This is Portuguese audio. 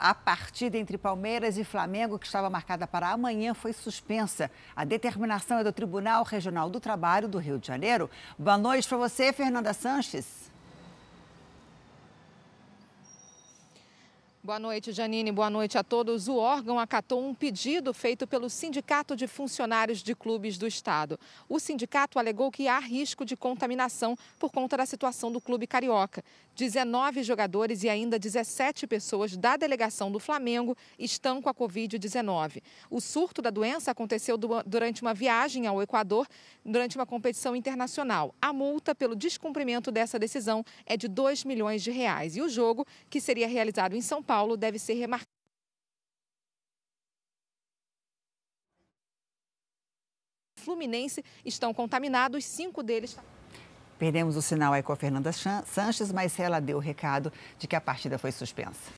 A partida entre Palmeiras e Flamengo, que estava marcada para amanhã, foi suspensa. A determinação é do Tribunal Regional do Trabalho do Rio de Janeiro. Boa noite para você, Fernanda Sanches. Boa noite, Janine. Boa noite a todos. O órgão acatou um pedido feito pelo Sindicato de Funcionários de Clubes do Estado. O sindicato alegou que há risco de contaminação por conta da situação do clube carioca. 19 jogadores e ainda 17 pessoas da delegação do Flamengo estão com a Covid-19. O surto da doença aconteceu durante uma viagem ao Equador, durante uma competição internacional. A multa pelo descumprimento dessa decisão é de 2 milhões de reais. E o jogo, que seria realizado em São Paulo, Paulo deve ser remarcado. Fluminense estão contaminados, cinco deles. Tá- Perdemos o sinal aí com a Fernanda Sanches, mas ela deu o recado de que a partida foi suspensa.